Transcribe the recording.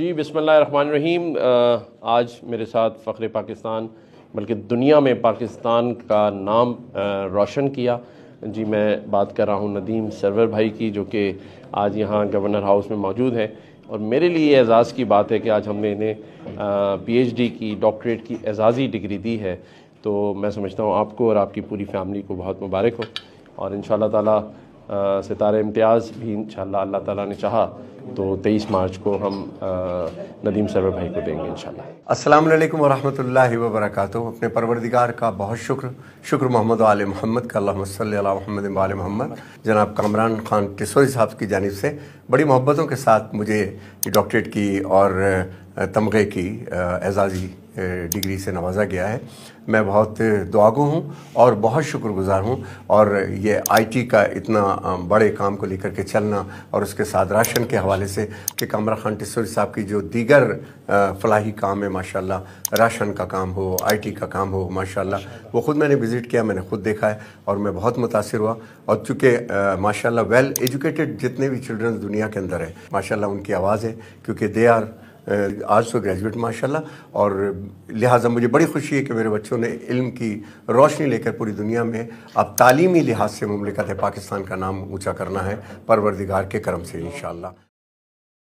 जी बिसमान रहीम आज मेरे साथ फ़ख्र पाकिस्तान बल्कि दुनिया में पाकिस्तान का नाम रोशन किया जी मैं बात कर रहा हूँ नदीम सरवर भाई की जो कि आज यहाँ गवर्नर हाउस में मौजूद हैं और मेरे लिए एज़ाज़ की बात है कि आज हमने इन्हें पीएचडी की डॉक्टरेट की एजाज़ी डिग्री दी है तो मैं समझता हूँ आपको और आपकी पूरी फैमिली को बहुत मुबारक हो और इन ताला सितारे इम्तियाज़ भी इन अल्लाह ताला ने चाहा तो 23 मार्च को हम नदीम सरवर भाई को देंगे इन अस्सलाम वालेकुम वरहमतुल्लाहि अपने परवरदिगार का बहुत शुक्र शुक्र मोहम्मद आल मोहम्मद का महमद वाल मोहम्मद जनाब कामरान खान टिसोरी साहब की जानब से बड़ी मोहब्बतों के साथ मुझे डॉक्टरेट की और तमगे की एजाज़ी डिग्री से नवाजा गया है मैं बहुत दुआगो हूँ और बहुत शुक्रगुजार हूँ और ये आईटी का इतना बड़े काम को लेकर के चलना और उसके साथ राशन के हवाले से कि कमरा खान टिस्वरी साहब की जो दीगर फलाही काम है माशाल्लाह राशन का काम हो आईटी का काम हो माशाल्लाह वो ख़ुद मैंने विज़िट किया मैंने ख़ुद देखा है और मैं बहुत मुतासर हुआ और चूँकि माशा वेल एजुकेटेड जितने भी चिल्ड्रन दुनिया के अंदर है माशाला उनकी आवाज़ है क्योंकि दे आर आज तो ग्रेजुएट माशाल्लाह और लिहाजा मुझे बड़ी खुशी है कि मेरे बच्चों ने इल्म की रोशनी लेकर पूरी दुनिया में अब तालीमी लिहाज से ममलिकत पाकिस्तान का नाम ऊँचा करना है परवरदिगार के करम से इन